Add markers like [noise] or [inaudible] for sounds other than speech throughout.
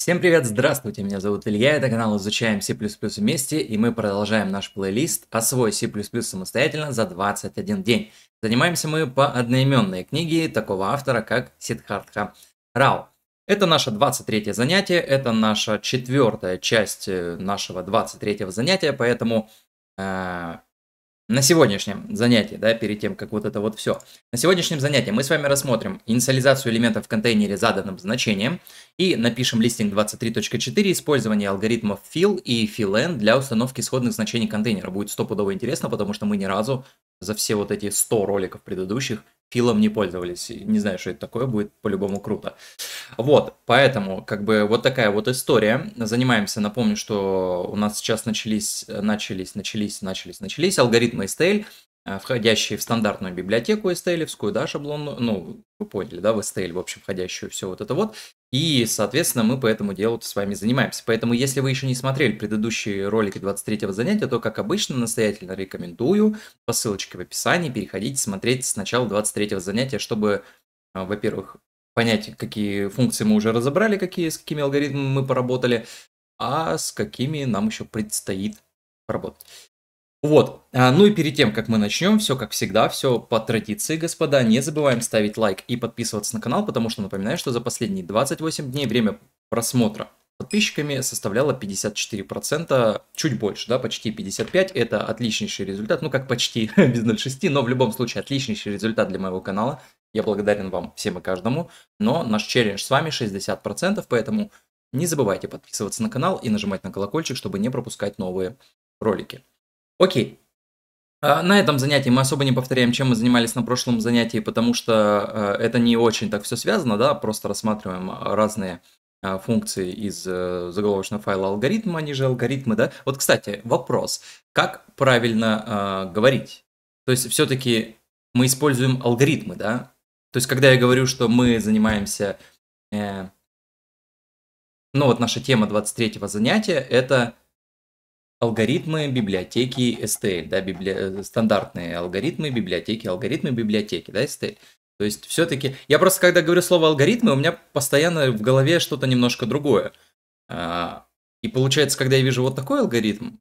Всем привет, здравствуйте, меня зовут Илья, это канал «Изучаем C++ вместе» и мы продолжаем наш плейлист «Освой «А C++ самостоятельно за 21 день». Занимаемся мы по одноименной книге такого автора, как Сиддхартха Рау. Это наше 23 занятие, это наша четвертая часть э, нашего 23 занятия, поэтому э, на сегодняшнем занятии, да, перед тем, как вот это вот все. На сегодняшнем занятии мы с вами рассмотрим инициализацию элементов в контейнере заданным значением и напишем листинг 23.4, использование алгоритмов fill и filln для установки исходных значений контейнера. Будет стопудово интересно, потому что мы ни разу за все вот эти 100 роликов предыдущих филом не пользовались. Не знаю, что это такое, будет по-любому круто. Вот, поэтому, как бы, вот такая вот история. Занимаемся, напомню, что у нас сейчас начались, начались, начались, начались, начались алгоритмы STL, э, входящие в стандартную библиотеку STL, да, шаблон, ну, вы поняли, да, в STL, в общем, входящую все вот это вот. И, соответственно, мы по этому делу с вами занимаемся. Поэтому, если вы еще не смотрели предыдущие ролики 23-го занятия, то, как обычно, настоятельно рекомендую по ссылочке в описании переходить смотреть сначала начала 23-го занятия, чтобы, а, во-первых, понять, какие функции мы уже разобрали, какие, с какими алгоритмами мы поработали, а с какими нам еще предстоит поработать. Вот, а, ну и перед тем, как мы начнем, все как всегда, все по традиции, господа, не забываем ставить лайк и подписываться на канал, потому что напоминаю, что за последние 28 дней время просмотра подписчиками составляла 54%, чуть больше, да, почти 55%, это отличнейший результат, ну как почти [laughs] без 0,6, но в любом случае отличнейший результат для моего канала, я благодарен вам всем и каждому, но наш челлендж с вами 60%, поэтому не забывайте подписываться на канал и нажимать на колокольчик, чтобы не пропускать новые ролики. Окей. А, на этом занятии мы особо не повторяем, чем мы занимались на прошлом занятии, потому что а, это не очень так все связано, да, просто рассматриваем а, разные функции из э, заголовочного файла алгоритма, они же алгоритмы, да. Вот, кстати, вопрос, как правильно э, говорить? То есть все-таки мы используем алгоритмы, да? То есть когда я говорю, что мы занимаемся... Э, ну вот наша тема 23-го занятия – это алгоритмы библиотеки STL, да, библи... Э, стандартные алгоритмы библиотеки, алгоритмы библиотеки, да, STL. То есть все-таки, я просто когда говорю слово алгоритмы, у меня постоянно в голове что-то немножко другое. А, и получается, когда я вижу вот такой алгоритм,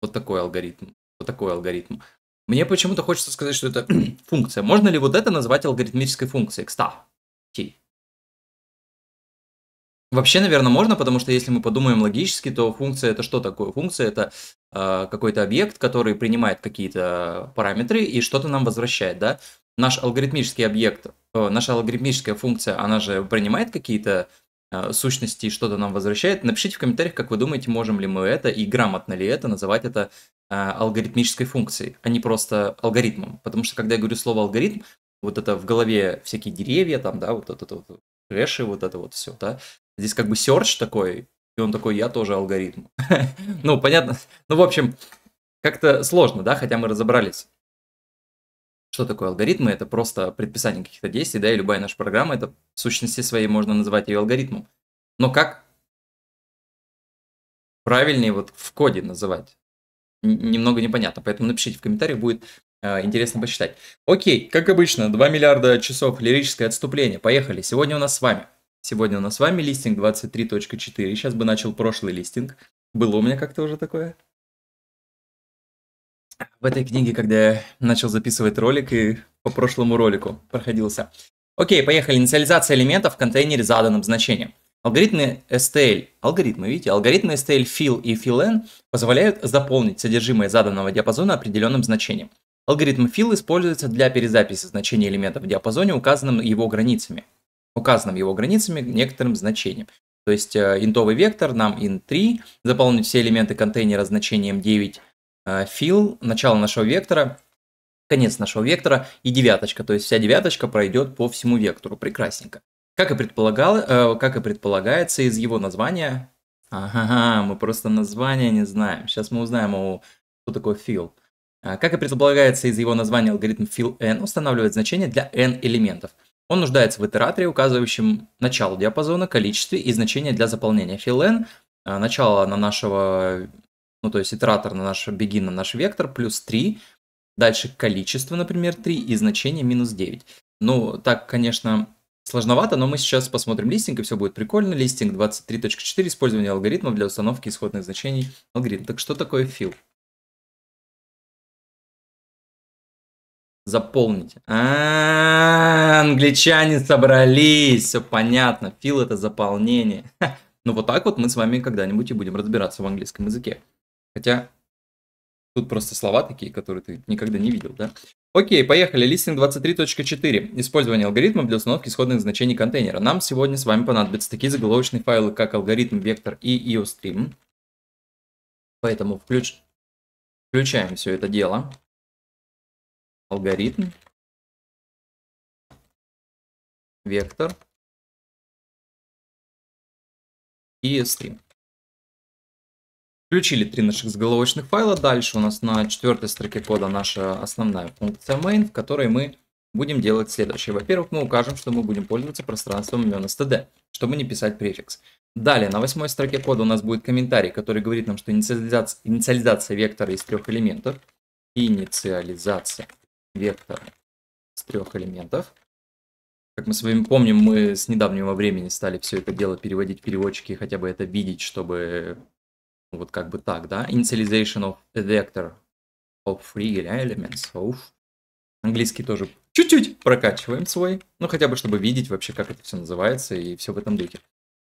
вот такой алгоритм, вот такой алгоритм, мне почему-то хочется сказать, что это [clears throat] функция. Можно ли вот это назвать алгоритмической функцией? Кста. Вообще, наверное, можно, потому что если мы подумаем логически, то функция это что такое? Функция это э, какой-то объект, который принимает какие-то параметры и что-то нам возвращает, да? Наш алгоритмический объект, э, наша алгоритмическая функция, она же принимает какие-то э, сущности и что-то нам возвращает. Напишите в комментариях, как вы думаете, можем ли мы это и грамотно ли это называть это э, алгоритмической функцией, а не просто алгоритмом. Потому что когда я говорю слово алгоритм, вот это в голове всякие деревья там, да, вот это вот, вот вот это вот все, да, Здесь как бы search такой, и он такой, я тоже алгоритм. [laughs] ну, понятно. Ну, в общем, как-то сложно, да, хотя мы разобрались. Что такое алгоритмы? Это просто предписание каких-то действий, да, и любая наша программа, это в сущности своей можно называть ее алгоритмом. Но как правильнее вот в коде называть? немного непонятно, поэтому напишите в комментариях, будет э, интересно почитать. Окей, как обычно, 2 миллиарда часов лирическое отступление. Поехали, сегодня у нас с вами Сегодня у нас с вами листинг 23.4. Сейчас бы начал прошлый листинг. Было у меня как-то уже такое. В этой книге, когда я начал записывать ролик и по прошлому ролику проходился. Окей, поехали. Инициализация элементов в контейнере заданным значением. Алгоритмы STL, алгоритмы, видите, алгоритмы STL fill и filln позволяют заполнить содержимое заданного диапазона определенным значением. Алгоритм fill используется для перезаписи значения элемента в диапазоне, указанным его границами указанным его границами некоторым значением. То есть э, интовый вектор нам int3, заполнить все элементы контейнера значением 9, э, fill, начало нашего вектора, конец нашего вектора и девяточка. То есть вся девяточка пройдет по всему вектору. Прекрасненько. Как и, предполагал, э, как и предполагается из его названия... Ага, мы просто название не знаем. Сейчас мы узнаем, у, что такое fill. Как и предполагается из его названия, алгоритм fill n устанавливает значение для n элементов. Он нуждается в итераторе, указывающем начало диапазона, количестве и значение для заполнения. Fill n, э, начало на нашего, ну то есть итератор на наш begin, на наш вектор, плюс 3, дальше количество, например, 3 и значение минус 9. Ну, так, конечно, сложновато, но мы сейчас посмотрим листинг, и все будет прикольно. Листинг 23.4, использование алгоритмов для установки исходных значений алгоритм. Так что такое fill? Заполнить. А, англичане собрались, все понятно. Фил это заполнение. Ну вот так вот мы с вами когда-нибудь и будем разбираться в английском языке. Хотя тут просто слова такие, которые ты никогда не видел, да? Окей, поехали. Листинг 23.4. Использование алгоритмов для установки исходных значений контейнера. Нам сегодня с вами понадобятся такие заголовочные файлы, как алгоритм, вектор и EOStream. Поэтому включ... включаем все это дело алгоритм, вектор и стрим. Включили три наших заголовочных файла. Дальше у нас на четвертой строке кода наша основная функция main, в которой мы будем делать следующее. Во-первых, мы укажем, что мы будем пользоваться пространством имен std, чтобы не писать префикс. Далее, на восьмой строке кода у нас будет комментарий, который говорит нам, что инициализация, инициализация вектора из трех элементов. Инициализация вектор с трех элементов. Как мы с вами помним, мы с недавнего времени стали все это дело переводить в переводчики, хотя бы это видеть, чтобы ну, вот как бы так, да? Initialization of a vector of free elements of... Английский тоже чуть-чуть прокачиваем свой, ну хотя бы чтобы видеть вообще, как это все называется и все в этом духе.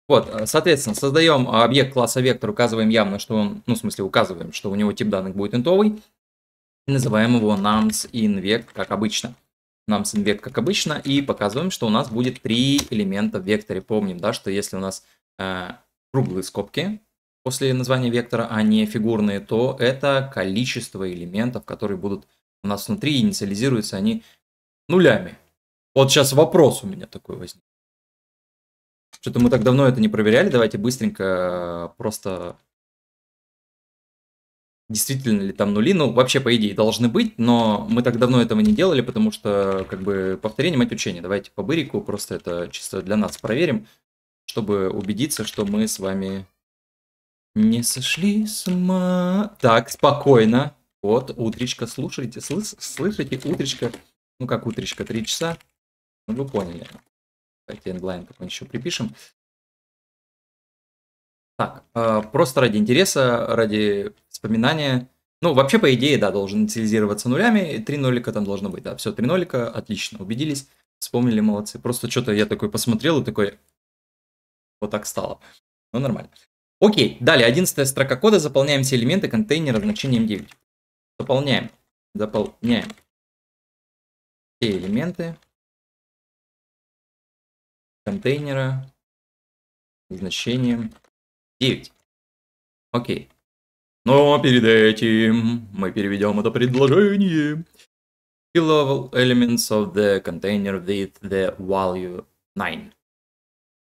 Вот, э, соответственно, создаем объект класса вектор, указываем явно, что он, ну, в смысле, указываем, что у него тип данных будет интовый, называем его nums invect, как обычно. Nums invect, как обычно, и показываем, что у нас будет три элемента в векторе. Помним, да, что если у нас э, круглые скобки после названия вектора, а не фигурные, то это количество элементов, которые будут у нас внутри, инициализируются они нулями. Вот сейчас вопрос у меня такой возник. Что-то мы так давно это не проверяли, давайте быстренько э, просто действительно ли там нули, ну, вообще, по идее, должны быть, но мы так давно этого не делали, потому что, как бы, повторение мать учения. Давайте по бырику, просто это чисто для нас проверим, чтобы убедиться, что мы с вами не сошли с ума. Так, спокойно. Вот, утречка, слушайте, слы- слышите, утречка, ну как утречка, три часа. Ну, вы поняли. Давайте эндлайн какой еще припишем. Так, а, просто ради интереса, ради вспоминание. Ну, вообще, по идее, да, должен инициализироваться нулями, и три нолика там должно быть, да, все, три нолика, отлично, убедились, вспомнили, молодцы. Просто что-то я такой посмотрел и такой, вот так стало. Ну, нормально. Окей, далее, одиннадцатая строка кода, заполняем все элементы контейнера значением 9. Заполняем, заполняем все элементы контейнера значением 9. Окей. Но перед этим мы переведем это предложение. Fill all elements of the container with the value 9.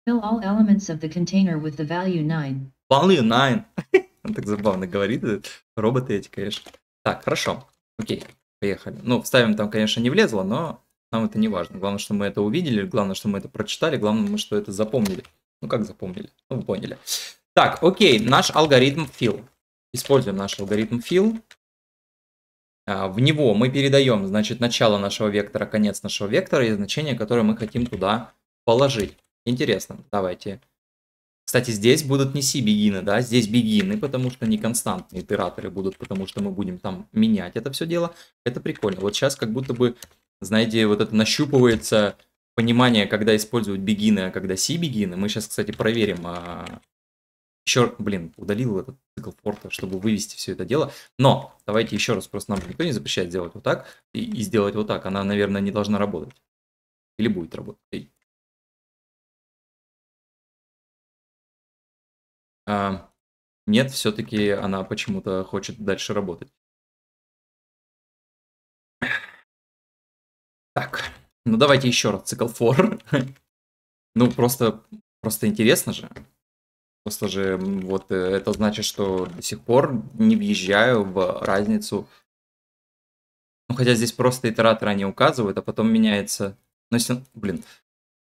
Fill all elements of the container with the value 9. Value 9. [laughs] Он так забавно говорит. Роботы эти, конечно. Так, хорошо. Окей, поехали. Ну, вставим там, конечно, не влезло, но нам это не важно. Главное, что мы это увидели, главное, что мы это прочитали, главное, что это запомнили. Ну, как запомнили? Ну, вы поняли. Так, окей, наш алгоритм fill. Используем наш алгоритм fill. А, в него мы передаем, значит, начало нашего вектора, конец нашего вектора и значение, которое мы хотим туда положить. Интересно, давайте. Кстати, здесь будут не си бегины, да, здесь бегины, потому что не константные итераторы будут, потому что мы будем там менять это все дело. Это прикольно. Вот сейчас как будто бы, знаете, вот это нащупывается понимание, когда используют бегины, а когда си бегины. Мы сейчас, кстати, проверим, а, еще, блин, удалил этот цикл форта, чтобы вывести все это дело. Но давайте еще раз, просто нам никто не запрещает сделать вот так и, и сделать вот так. Она, наверное, не должна работать. Или будет работать. Эй. А, нет, все-таки она почему-то хочет дальше работать. Так, ну давайте еще раз цикл фор. [laughs] ну, просто, просто интересно же. Просто же вот э, это значит, что до сих пор не въезжаю в разницу. Ну, хотя здесь просто итераторы они указывают, а потом меняется. Ну, если... Блин,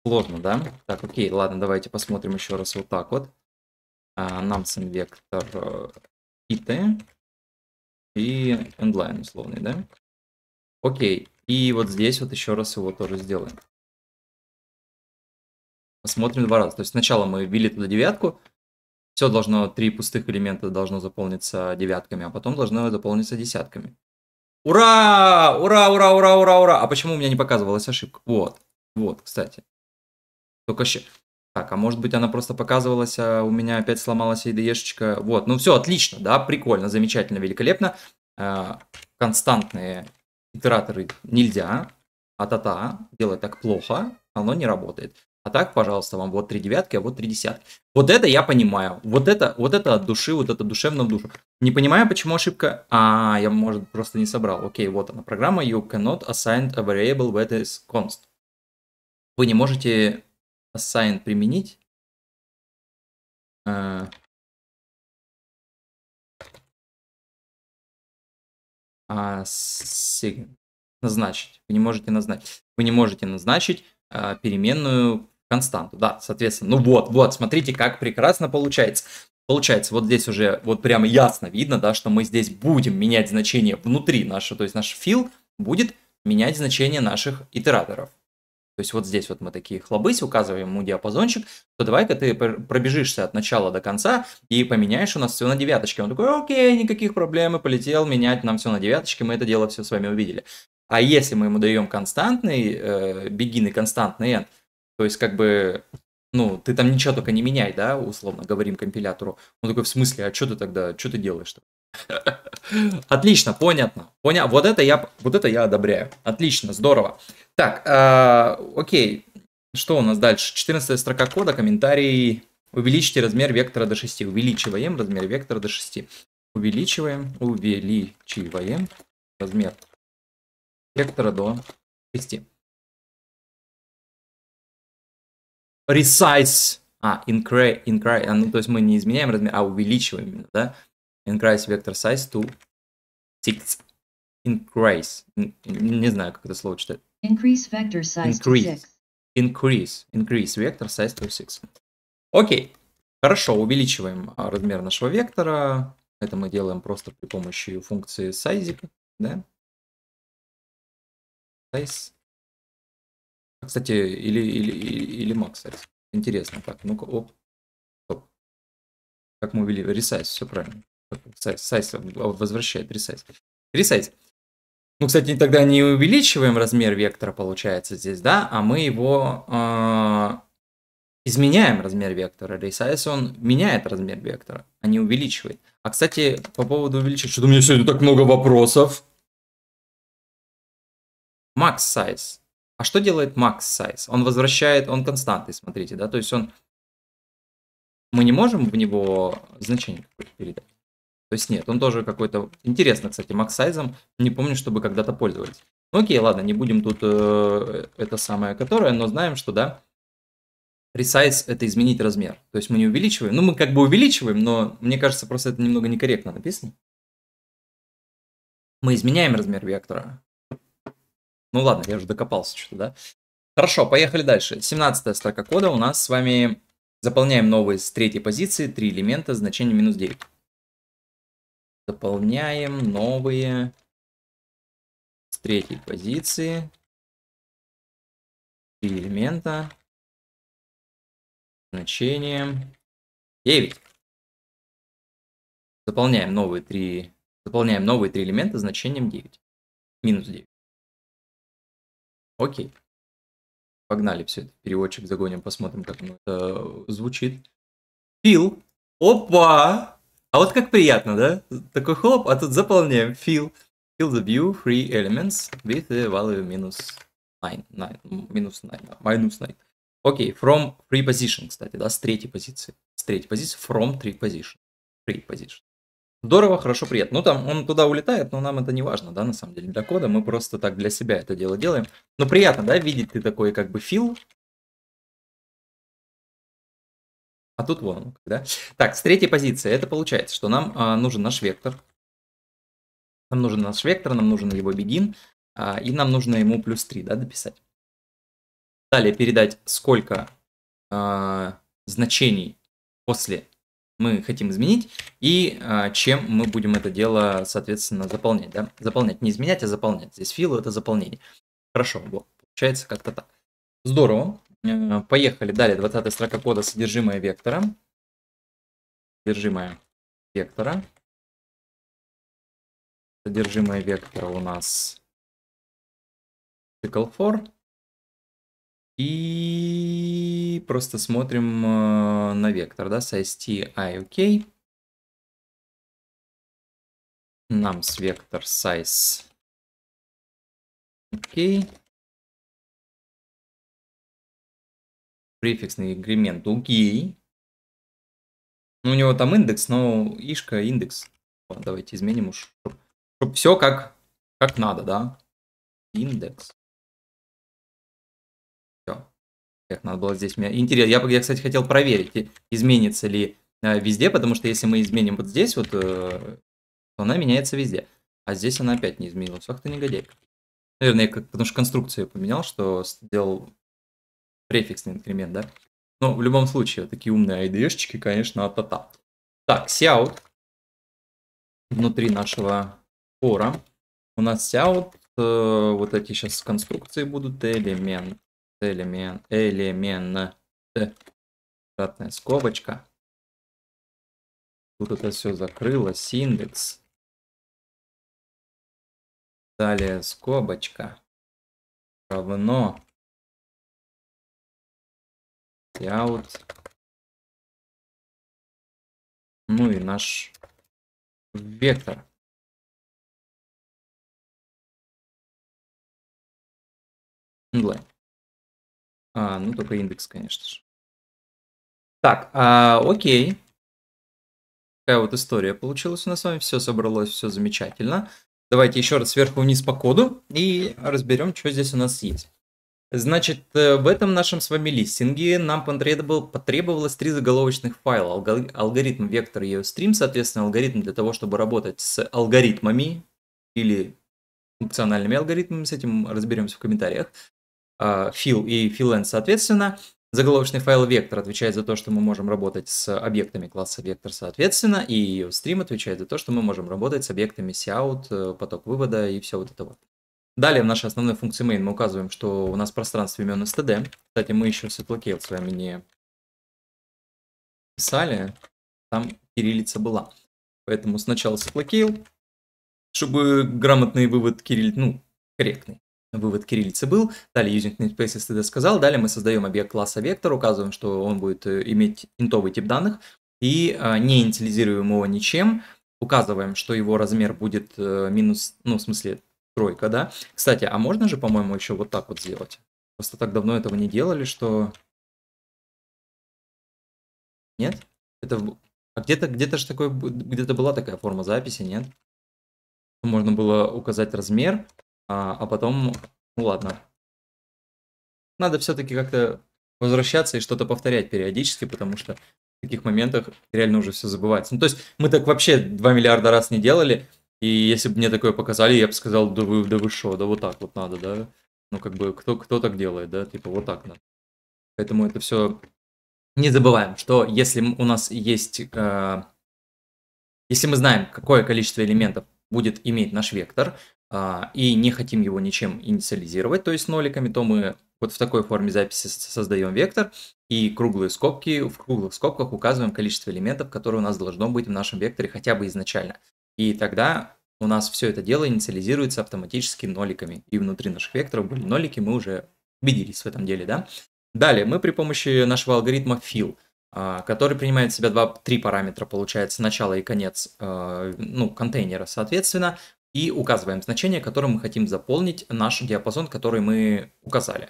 сложно, да? Так, окей, ладно, давайте посмотрим еще раз вот так вот. А, Намсен вектор ит и endline условный, да? Окей, и вот здесь вот еще раз его тоже сделаем. Посмотрим два раза. То есть сначала мы ввели туда девятку, все должно, три пустых элемента должно заполниться девятками, а потом должно заполниться десятками. Ура! Ура, ура, ура, ура, ура! А почему у меня не показывалась ошибка? Вот, вот, кстати. Только еще... Так, а может быть она просто показывалась, а у меня опять сломалась ide Вот, ну все, отлично, да, прикольно, замечательно, великолепно. А, константные итераторы нельзя. А-та-та, делать так плохо, оно не работает. А так, пожалуйста, вам вот три девятки, а вот три десятки. Вот это я понимаю. Вот это, вот это от души, вот это душевно в душу. Не понимаю, почему ошибка. А, я, может, просто не собрал. Окей, вот она. Программа you cannot assign a variable that is const. Вы не можете assign применить. А... Assign. Назначить. Вы не можете назначить. Вы не можете назначить а, переменную константу, да, соответственно. Ну вот, вот, смотрите, как прекрасно получается. Получается, вот здесь уже вот прямо ясно видно, да, что мы здесь будем менять значение внутри нашего, то есть наш фил будет менять значение наших итераторов. То есть вот здесь вот мы такие хлобысь, указываем ему диапазончик, то давай-ка ты пробежишься от начала до конца и поменяешь у нас все на девяточке. Он такой, окей, никаких проблем, и полетел менять нам все на девяточке, мы это дело все с вами увидели. А если мы ему даем константный э, begin и константный end, то есть, как бы, ну, ты там ничего только не меняй, да, условно говорим компилятору. Он такой, в смысле, а что ты тогда, что ты делаешь-то? [laughs] Отлично, понятно. Поня... Вот, это я, вот это я одобряю. Отлично, здорово. Так, э, окей. Что у нас дальше? 14 строка кода, комментарий. Увеличьте размер вектора до 6. Увеличиваем размер вектора до 6. Увеличиваем, увеличиваем размер вектора до 6. resize, а, increase, increase, а, ну, то есть мы не изменяем размер, а увеличиваем именно, да, increase vector size to 6. Increase, не знаю, как это слово читать. Increase vector size increase. to 6. Increase, increase vector size to 6. Окей, хорошо, увеличиваем а, размер нашего вектора. Это мы делаем просто при помощи функции size, да? Size. Кстати, или, или, или, или Mac, кстати. Интересно, так, ну-ка, оп. Стоп. Как мы ввели? Ресайз, все правильно. Сайз, сайз а возвращает, ресайз. Ресайз. Ну, кстати, тогда не увеличиваем размер вектора, получается, здесь, да, а мы его э, изменяем размер вектора. Ресайз он меняет размер вектора, а не увеличивает. А, кстати, по поводу увеличения, что-то у меня сегодня так много вопросов. Max size. А что делает max size? Он возвращает, он константы, смотрите, да, то есть он... Мы не можем в него значение какое-то передать. То есть нет, он тоже какой-то... Интересно, кстати, max size, не помню, чтобы когда-то пользовались. Ну окей, ладно, не будем тут э, это самое которое, но знаем, что, да, resize это изменить размер. То есть мы не увеличиваем, ну мы как бы увеличиваем, но мне кажется, просто это немного некорректно написано. Мы изменяем размер вектора, ну ладно, я уже докопался что-то, да? Хорошо, поехали дальше. 17 строка кода у нас с вами заполняем новые с третьей позиции, три элемента, значение минус 9. Заполняем новые с третьей позиции, три элемента, значением 9. Заполняем новые три, заполняем новые три элемента значением 9. Минус 9. Окей. Погнали все это. Переводчик загоним, посмотрим, как оно это звучит. Фил. Опа! А вот как приятно, да? Такой хлоп, а тут заполняем. Fill. Fill the view, three elements with the value minus 9. минус minus 9, да, 9. Окей, from free position, кстати, да, с третьей позиции. С третьей позиции, from three position. Free position. Здорово, хорошо, привет. Ну, там он туда улетает, но нам это не важно, да, на самом деле, для кода. Мы просто так для себя это дело делаем. Но приятно, да, видеть ты такой как бы фил. А тут вон, да. Так, с третьей позиции это получается, что нам а, нужен наш вектор. Нам нужен наш вектор, нам нужен его begin, а, и нам нужно ему плюс 3, да, дописать. Далее передать сколько а, значений после мы хотим изменить и а, чем мы будем это дело, соответственно, заполнять. Да? Заполнять, не изменять, а заполнять. Здесь фил это заполнение. Хорошо, вот, получается как-то так. Здорово. А, поехали. Далее, 20 строка кода содержимое вектора. Содержимое вектора. Содержимое вектора у нас цикл for. И просто смотрим э, на вектор, да, с IST i, ok. Нам с вектор size ok. Префиксный агремент ok. Ну, у него там индекс, но ишка индекс. Давайте изменим уж, чтобы все как, как надо, да. Индекс. Надо было здесь меня... Интересно, я, я, кстати, хотел проверить, изменится ли э, везде, потому что если мы изменим вот здесь вот, э, то она меняется везде. А здесь она опять не изменилась. Ах ты негодяйка. Наверное, я как, потому что конструкцию поменял, что сделал префиксный инкремент, да? Но в любом случае, вот такие умные айдешечки, конечно, а та Так, сяут. Внутри нашего фора у нас сяут. Э, вот эти сейчас конструкции будут элемент элемент, элемент, э, квадратная скобочка. Тут это все закрылось, индекс. Далее скобочка равно layout. Ну и наш вектор. Inline. А, ну только индекс, конечно же. Так, а, окей. Такая вот история получилась у нас с вами. Все собралось, все замечательно. Давайте еще раз сверху вниз по коду и разберем, что здесь у нас есть. Значит, э, в этом нашем с вами листинге нам потребовалось три заголовочных файла. Алгоритм вектор и стрим, соответственно, алгоритм для того, чтобы работать с алгоритмами или функциональными алгоритмами, с этим разберемся в комментариях. А, fill и fillend соответственно. Заголовочный файл вектор отвечает за то, что мы можем работать с объектами класса вектор соответственно, и стрим отвечает за то, что мы можем работать с объектами cout, э, поток вывода и все вот это вот. Далее в нашей основной функции main мы указываем, что у нас пространство имен std. Кстати, мы еще settlocate с вами не писали, там кириллица была. Поэтому сначала settlocate, чтобы грамотный вывод кирилл, ну, корректный вывод кириллицы был. Далее using namespace я тогда сказал. Далее мы создаем объект класса вектор, указываем, что он будет э, иметь интовый тип данных. И э, не инициализируем его ничем. Указываем, что его размер будет э, минус, ну, в смысле, тройка, да. Кстати, а можно же, по-моему, еще вот так вот сделать? Просто так давно этого не делали, что... Нет? Это... А где-то где, где же такое... Где-то была такая форма записи, нет? Можно было указать размер, а, а потом, ну ладно. Надо все-таки как-то возвращаться и что-то повторять периодически, потому что в таких моментах реально уже все забывается. Ну, то есть мы так вообще 2 миллиарда раз не делали, и если бы мне такое показали, я бы сказал, да вы, да вы шо, да вот так вот надо, да? Ну, как бы, кто, кто так делает, да? Типа, вот так надо. Поэтому это все... Не забываем, что если у нас есть... Э... Если мы знаем, какое количество элементов будет иметь наш вектор, а, и не хотим его ничем инициализировать, то есть ноликами, то мы вот в такой форме записи создаем вектор и круглые скобки, в круглых скобках указываем количество элементов, которые у нас должно быть в нашем векторе хотя бы изначально. И тогда у нас все это дело инициализируется автоматически ноликами. И внутри наших векторов были нолики, мы уже убедились в этом деле, да? Далее мы при помощи нашего алгоритма fill, а, который принимает в себя два, три параметра, получается, начало и конец а, ну, контейнера, соответственно, и указываем значение, которым мы хотим заполнить наш диапазон, который мы указали.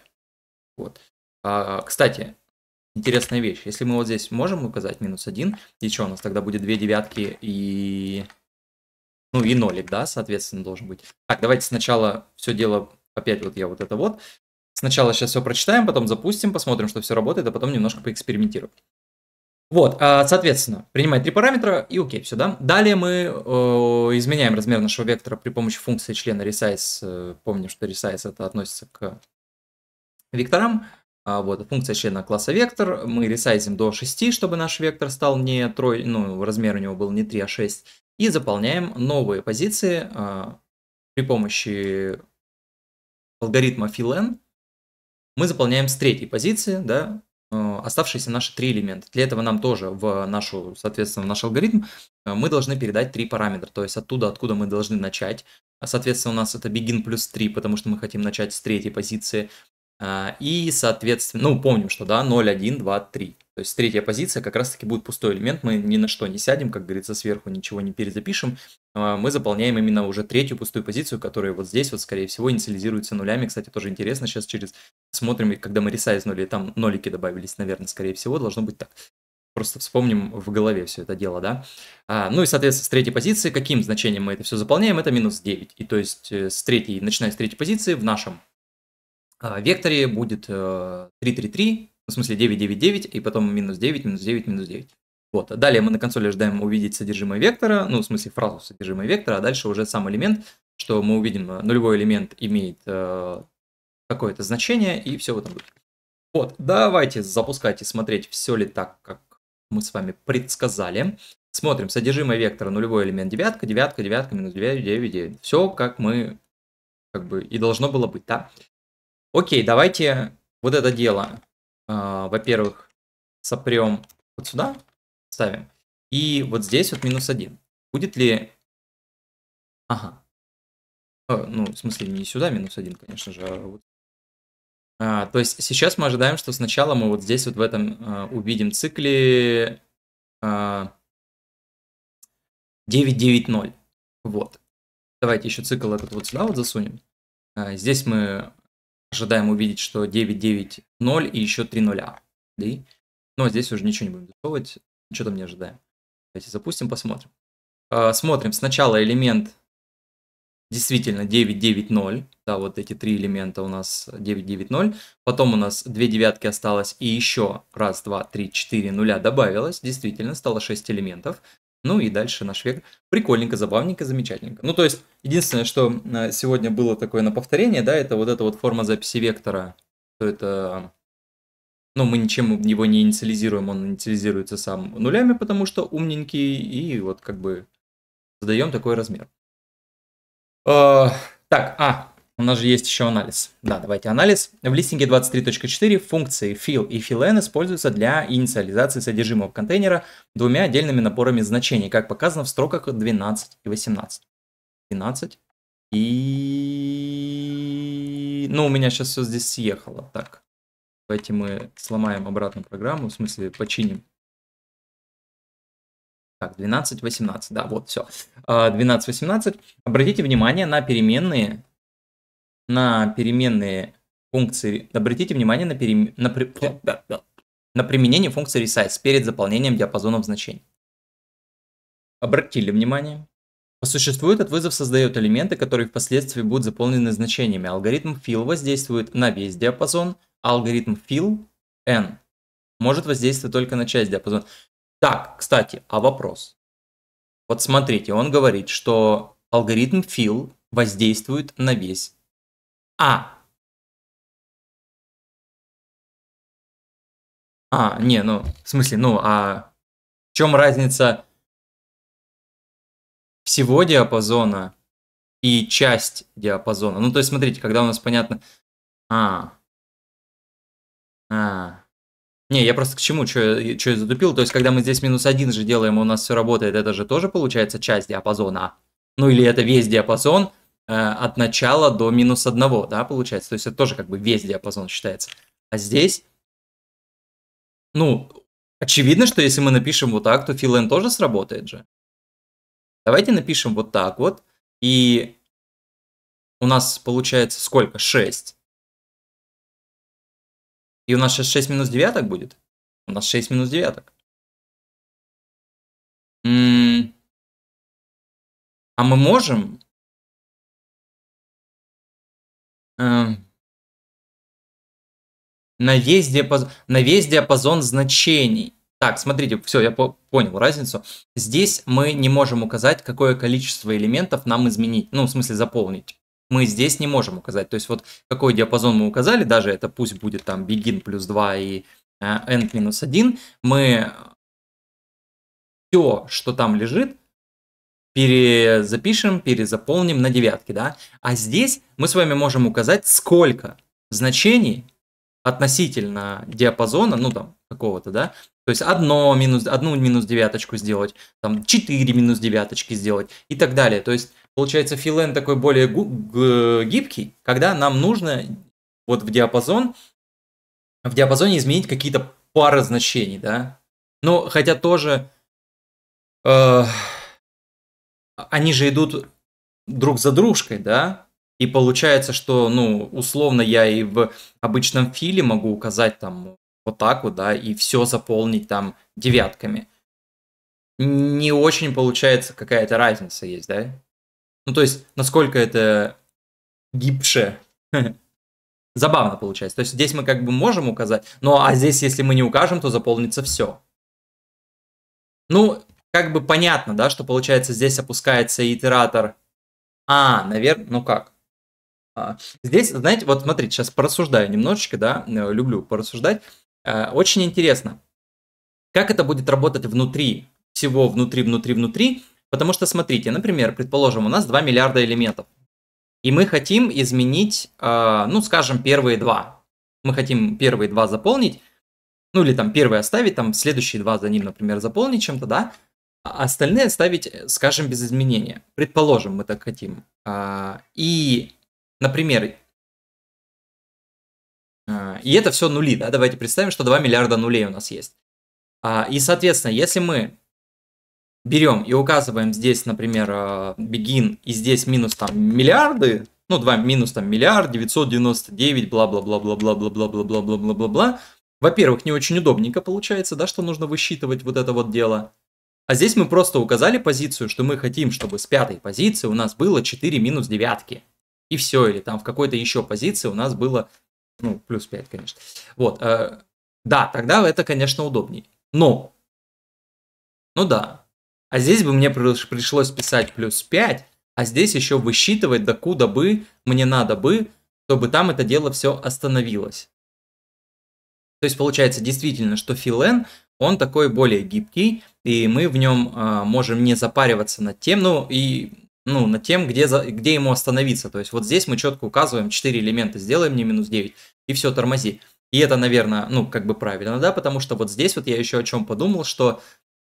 Вот. А, кстати, интересная вещь. Если мы вот здесь можем указать минус 1, и что у нас тогда будет 2 девятки и... Ну и нолик, да, соответственно, должен быть. Так, давайте сначала все дело... Опять вот я вот это вот. Сначала сейчас все прочитаем, потом запустим, посмотрим, что все работает, а потом немножко поэкспериментируем. Вот, а, соответственно, принимает три параметра и окей, все, да? Далее мы э, изменяем размер нашего вектора при помощи функции члена resize. Э, помним, что resize это относится к векторам. А, вот, функция члена класса вектор. Мы ресайзим до 6, чтобы наш вектор стал не трой, ну, размер у него был не 3, а 6. И заполняем новые позиции а, при помощи алгоритма fill n. Мы заполняем с третьей позиции, да, Э, оставшиеся наши три элемента. Для этого нам тоже в нашу, соответственно, в наш алгоритм э, мы должны передать три параметра, то есть оттуда, откуда мы должны начать. А, соответственно, у нас это begin плюс 3, потому что мы хотим начать с третьей позиции. А, и, соответственно, ну, помним, что, да, 0, 1, 2, 3. То есть третья позиция как раз-таки будет пустой элемент, мы ни на что не сядем, как говорится, сверху ничего не перезапишем. А, мы заполняем именно уже третью пустую позицию, которая вот здесь вот, скорее всего, инициализируется нулями. Кстати, тоже интересно, сейчас через смотрим, когда мы ресайз нули, там нолики добавились, наверное, скорее всего, должно быть так. Просто вспомним в голове все это дело, да. А, ну и, соответственно, с третьей позиции, каким значением мы это все заполняем, это минус 9. И то есть э, с третьей, начиная с третьей позиции, в нашем а, векторе будет 333, э, в смысле 999 и потом минус 9, минус 9, минус 9. Вот. Далее мы на консоли ожидаем увидеть содержимое вектора, ну, в смысле фразу содержимое вектора, а дальше уже сам элемент, что мы увидим, э, нулевой элемент имеет э, какое-то значение, и все в этом духе. Вот, давайте запускать и смотреть, все ли так, как мы с вами предсказали. Смотрим, содержимое вектора, нулевой элемент девятка, девятка, девятка, минус 9, 9, 9. Все, как мы, как бы, и должно было быть, да? Окей, давайте вот это дело а, во-первых, сопрем вот сюда, ставим, и вот здесь вот минус 1. Будет ли... Ага. О, а, ну, в смысле, не сюда минус 1, конечно же, а вот а, то есть сейчас мы ожидаем, что сначала мы вот здесь вот в этом а, увидим цикле а, 9.9.0. Вот. Давайте еще цикл этот вот сюда вот засунем. А, здесь мы ожидаем увидеть, что 990 и еще 3 нуля. Да? Но ну, а здесь уже ничего не будем дешевывать, что-то не ожидаем. Давайте запустим, посмотрим. А, смотрим сначала элемент действительно 990, Да, вот эти три элемента у нас 990, Потом у нас две девятки осталось и еще раз, два, три, четыре нуля добавилось. Действительно, стало 6 элементов. Ну и дальше наш век. Прикольненько, забавненько, замечательненько. Ну то есть, единственное, что э, сегодня было такое на повторение, да, это вот эта вот форма записи вектора. То это... Ну, мы ничем его не инициализируем, он инициализируется сам нулями, потому что умненький, и вот как бы задаем такой размер. Uh, так, а, у нас же есть еще анализ. Да, давайте анализ. В листинге 23.4 функции fill и filln используются для инициализации содержимого контейнера двумя отдельными наборами значений, как показано в строках 12 и 18. 12 и... Ну, у меня сейчас все здесь съехало. Так, давайте мы сломаем обратно программу, в смысле починим. Так, 12, 18, да, вот, все. 12, 18. Обратите внимание на переменные на переменные функции, обратите внимание на, перем... на, при... на применение функции resize перед заполнением диапазонов значений. Обратили внимание. По существу этот вызов создает элементы, которые впоследствии будут заполнены значениями. Алгоритм fill воздействует на весь диапазон, а алгоритм fill n может воздействовать только на часть диапазона. Так, кстати, а вопрос. Вот смотрите, он говорит, что алгоритм fill воздействует на весь а. А, не, ну, в смысле, ну, а в чем разница всего диапазона и часть диапазона? Ну, то есть, смотрите, когда у нас понятно... А. А. Не, я просто к чему, что я затупил. То есть, когда мы здесь минус один же делаем, у нас все работает, это же тоже получается часть диапазона. А? Ну, или это весь диапазон, Э, от начала до минус одного, да, получается. То есть это тоже как бы весь диапазон считается. А здесь, ну, очевидно, что если мы напишем вот так, то филен тоже сработает же. Давайте напишем вот так вот. И у нас получается сколько? 6. И у нас сейчас 6 минус девяток будет? У нас 6 минус девяток. А мы можем Эм, на, весь диапазон, на весь диапазон значений. Так, смотрите, все, я по понял разницу. Здесь мы не можем указать, какое количество элементов нам изменить, ну, в смысле заполнить. Мы здесь не можем указать, то есть вот какой диапазон мы указали, даже это пусть будет там begin плюс 2 и э, end минус 1, мы э, все, что там лежит, перезапишем, перезаполним на девятки, да? А здесь мы с вами можем указать, сколько значений относительно диапазона, ну там какого-то, да, то есть одно минус, одну минус девяточку сделать, там 4 минус девяточки сделать и так далее. То есть получается филен такой более гибкий, когда нам нужно вот в диапазон, в диапазоне изменить какие-то пары значений, да. Но хотя тоже... Э они же идут друг за дружкой, да? И получается, что, ну, условно, я и в обычном филе могу указать там вот так вот, да, и все заполнить там девятками. Не очень получается какая-то разница есть, да? Ну, то есть, насколько это гибше. [laughs] Забавно получается. То есть здесь мы как бы можем указать, но а здесь, если мы не укажем, то заполнится все. Ну, как бы понятно, да, что получается здесь опускается итератор. А, наверное, ну как? А, здесь, знаете, вот смотрите, сейчас порассуждаю немножечко, да, э, люблю порассуждать. А, очень интересно, как это будет работать внутри, всего внутри, внутри, внутри. Потому что, смотрите, например, предположим, у нас 2 миллиарда элементов. И мы хотим изменить, э, ну, скажем, первые два. Мы хотим первые два заполнить, ну, или там первые оставить, там следующие два за ним, например, заполнить чем-то, да. А остальные оставить, э, скажем, без изменения. Предположим, мы так хотим. А, и, например, а, и это все нули, да, давайте представим, что 2 миллиарда нулей у нас есть. И, соответственно, если мы берем и указываем здесь, например, begin, и здесь минус там миллиарды, ну, 2 минус там миллиард, 999, бла-бла-бла-бла-бла-бла-бла-бла-бла-бла-бла-бла-бла, во-первых, не очень удобненько получается, да, что нужно высчитывать вот это вот дело – а здесь мы просто указали позицию, что мы хотим, чтобы с пятой позиции у нас было 4 минус девятки. И все, или там в какой-то еще позиции у нас было, ну, плюс 5, конечно. Вот, э, да, тогда это, конечно, удобнее. Но, ну да, а здесь бы мне пришлось писать плюс 5, а здесь еще высчитывать, докуда бы мне надо бы, чтобы там это дело все остановилось. То есть получается действительно, что филен, он такой более гибкий, и мы в нем э, а, можем не запариваться над тем, ну и ну, над тем, где, за, где ему остановиться. То есть вот здесь мы четко указываем 4 элемента, сделаем не минус 9, и все, тормози. И это, наверное, ну, как бы правильно, да, потому что вот здесь вот я еще о чем подумал, что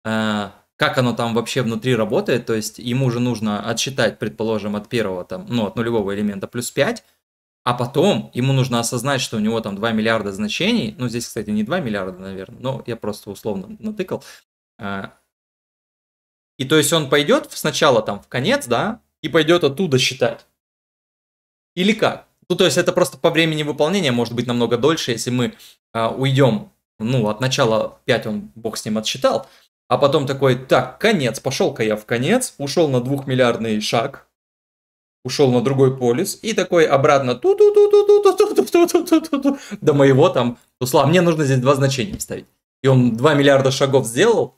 э, как оно там вообще внутри работает, то есть ему же нужно отсчитать, предположим, от первого там, ну, от нулевого элемента плюс 5, а потом ему нужно осознать, что у него там 2 миллиарда значений, ну, здесь, кстати, не 2 миллиарда, наверное, но я просто условно натыкал, Э, и то есть он пойдет сначала там в конец, да, и пойдет оттуда считать. Или как? Ну, то есть это просто по времени выполнения может быть намного дольше, если мы э, уйдем, ну, от начала 5 он, бог с ним, отсчитал, а потом такой, так, конец, пошел-ка я в конец, ушел на двухмиллиардный шаг, ушел на другой полис, и такой обратно ту ту ту ту ту ту ту ту ту ту ту ту до моего там, условно, мне нужно здесь два значения ставить. И он 2 миллиарда шагов сделал,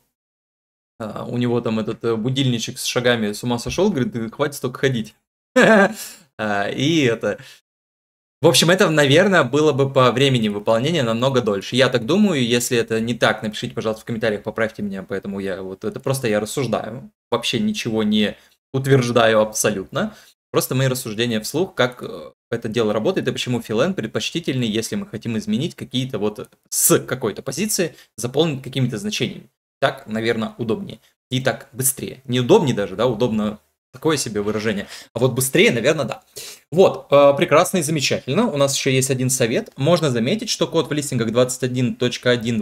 а, у него там этот э, будильничек с шагами с ума сошел, говорит, хватит только ходить. [laughs] А, и это... В общем, это, наверное, было бы по времени выполнения намного дольше. Я так думаю, если это не так, напишите, пожалуйста, в комментариях, поправьте меня, поэтому я вот это просто я рассуждаю, вообще ничего не утверждаю абсолютно. Просто мои рассуждения вслух, как э, это дело работает и почему филен предпочтительный, если мы хотим изменить какие-то вот с какой-то позиции, заполнить какими-то значениями. Так, наверное, удобнее. И так быстрее. Неудобнее даже, да, удобно Такое себе выражение. А вот быстрее, наверное, да. Вот, э, прекрасно и замечательно. У нас еще есть один совет. Можно заметить, что код в листингах 21.1, 23.1,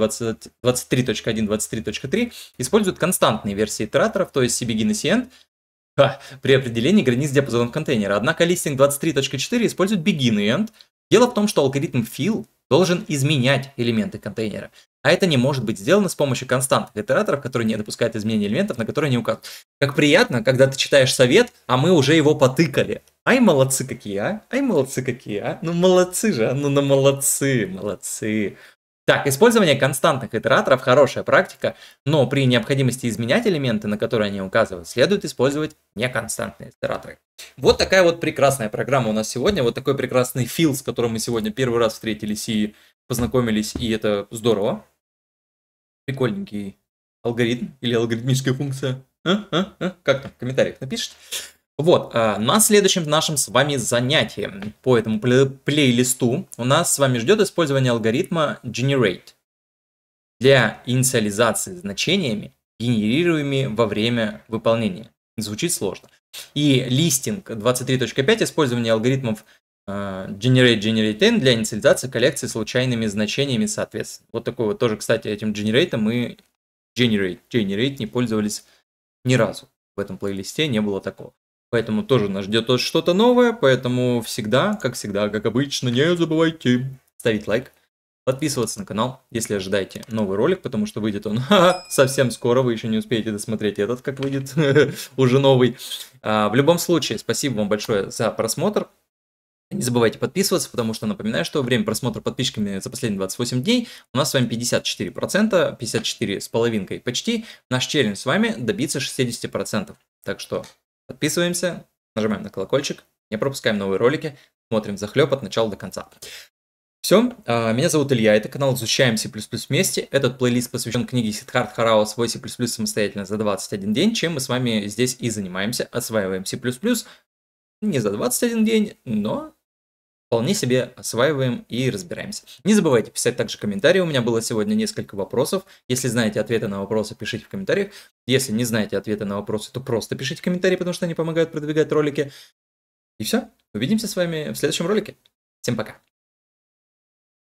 23.3 использует константные версии итераторов, то есть CBGIN и CN, ха, при определении границ диапазонов контейнера. Однако листинг 23.4 использует begin и end. Дело в том, что алгоритм fill должен изменять элементы контейнера. А это не может быть сделано с помощью константных итераторов, которые не допускают изменения элементов, на которые не указывают. Как приятно, когда ты читаешь совет, а мы уже его потыкали. Ай, молодцы какие, а? Ай, молодцы какие, а? Ну, молодцы же, а? ну, ну, молодцы, молодцы. Так, использование константных итераторов – хорошая практика, но при необходимости изменять элементы, на которые они указывают, следует использовать неконстантные итераторы. Вот такая вот прекрасная программа у нас сегодня, вот такой прекрасный фил, с которым мы сегодня первый раз встретились и познакомились, и это здорово. Прикольненький алгоритм или алгоритмическая функция. А? А? А? Как там в комментариях напишите. Вот, э, на следующем нашем с вами занятии по этому плейлисту у нас с вами ждет использование алгоритма Generate для инициализации значениями, генерируемыми во время выполнения. Звучит сложно. И листинг 23.5, использование алгоритмов э, Generate, Generate N для инициализации коллекции случайными значениями соответственно. Вот такой вот тоже, кстати, этим Generate мы Generate, Generate не пользовались ни разу. В этом плейлисте не было такого. Поэтому тоже нас ждет что-то новое, поэтому всегда, как всегда, как обычно, не забывайте ставить лайк, подписываться на канал, если ожидаете новый ролик, потому что выйдет он [laughs] совсем скоро, вы еще не успеете досмотреть этот, как выйдет [laughs] уже новый. А, в любом случае, спасибо вам большое за просмотр. Не забывайте подписываться, потому что напоминаю, что время просмотра подписчиками за последние 28 дней у нас с вами 54%, 54 с половинкой почти. Наш челлендж с вами добиться 60%. Так что Подписываемся, нажимаем на колокольчик, не пропускаем новые ролики, смотрим захлеб от начала до конца. Все, а, меня зовут Илья, это канал «Изучаем C++ вместе». Этот плейлист посвящен книге Сидхарт Харао «Свой C++ самостоятельно за 21 день», чем мы с вами здесь и занимаемся, осваиваем C++, не за 21 день, но вполне себе осваиваем и разбираемся. Не забывайте писать также комментарии. У меня было сегодня несколько вопросов. Если знаете ответы на вопросы, пишите в комментариях. Если не знаете ответы на вопросы, то просто пишите комментарии, потому что они помогают продвигать ролики. И все. Увидимся с вами в следующем ролике. Всем пока.